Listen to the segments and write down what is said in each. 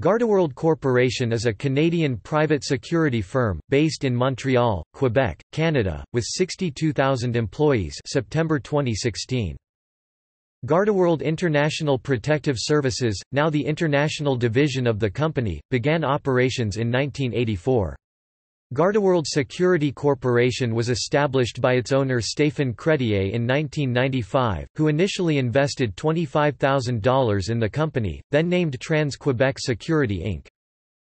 GardaWorld Corporation is a Canadian private security firm, based in Montreal, Quebec, Canada, with 62,000 employees September 2016. GardaWorld International Protective Services, now the international division of the company, began operations in 1984. Gardaworld Security Corporation was established by its owner Stéphane Crétier in 1995, who initially invested $25,000 in the company, then named Trans-Quebec Security Inc.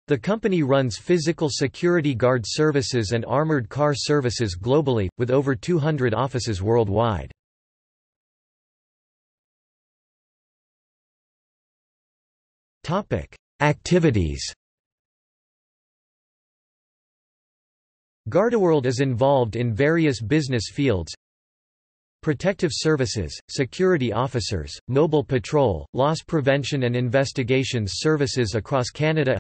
The company runs physical security guard services and armored car services globally, with over 200 offices worldwide. Activities Gardaworld is involved in various business fields Protective Services, Security Officers, Mobile Patrol, Loss Prevention and Investigations Services across Canada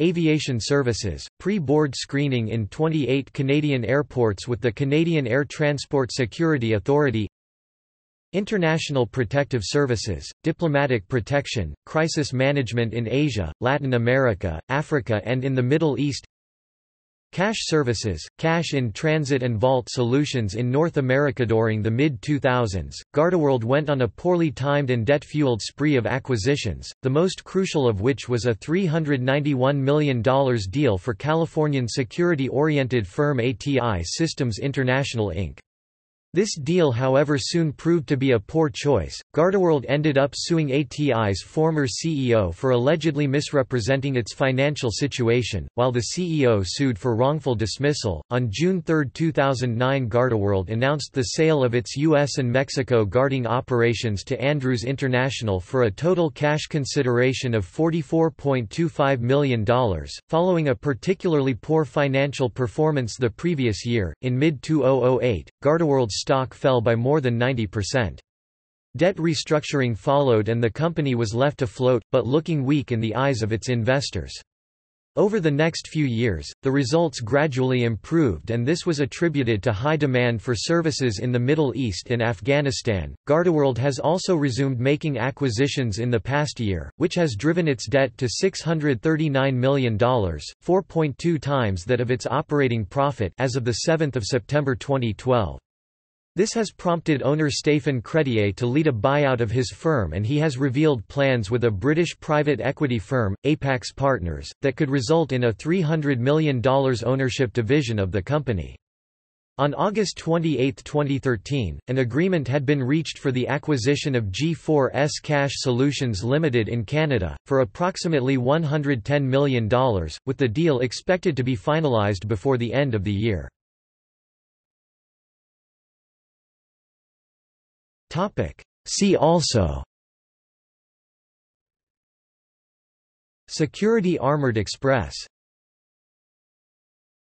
Aviation Services, pre-board screening in 28 Canadian airports with the Canadian Air Transport Security Authority International Protective Services, Diplomatic Protection, Crisis Management in Asia, Latin America, Africa and in the Middle East Cash services, cash in transit and vault solutions in North America during the mid-2000s, Gardaworld went on a poorly timed and debt-fueled spree of acquisitions, the most crucial of which was a $391 million deal for Californian security-oriented firm ATI Systems International Inc. This deal however soon proved to be a poor choice. Gardaworld ended up suing ATI's former CEO for allegedly misrepresenting its financial situation, while the CEO sued for wrongful dismissal. On June 3, 2009, Gardaworld announced the sale of its US and Mexico guarding operations to Andrews International for a total cash consideration of $44.25 million, following a particularly poor financial performance the previous year. In mid 2008, Gardaworld's stock fell by more than 90%. Debt restructuring followed and the company was left afloat, but looking weak in the eyes of its investors. Over the next few years, the results gradually improved and this was attributed to high demand for services in the Middle East and Afghanistan. Gardaworld has also resumed making acquisitions in the past year, which has driven its debt to $639 million, 4.2 times that of its operating profit as of the 7th of September 2012. This has prompted owner Stéphane Crétier to lead a buyout of his firm and he has revealed plans with a British private equity firm, Apax Partners, that could result in a $300 million ownership division of the company. On August 28, 2013, an agreement had been reached for the acquisition of G4S Cash Solutions Limited in Canada, for approximately $110 million, with the deal expected to be finalised before the end of the year. See also Security Armored Express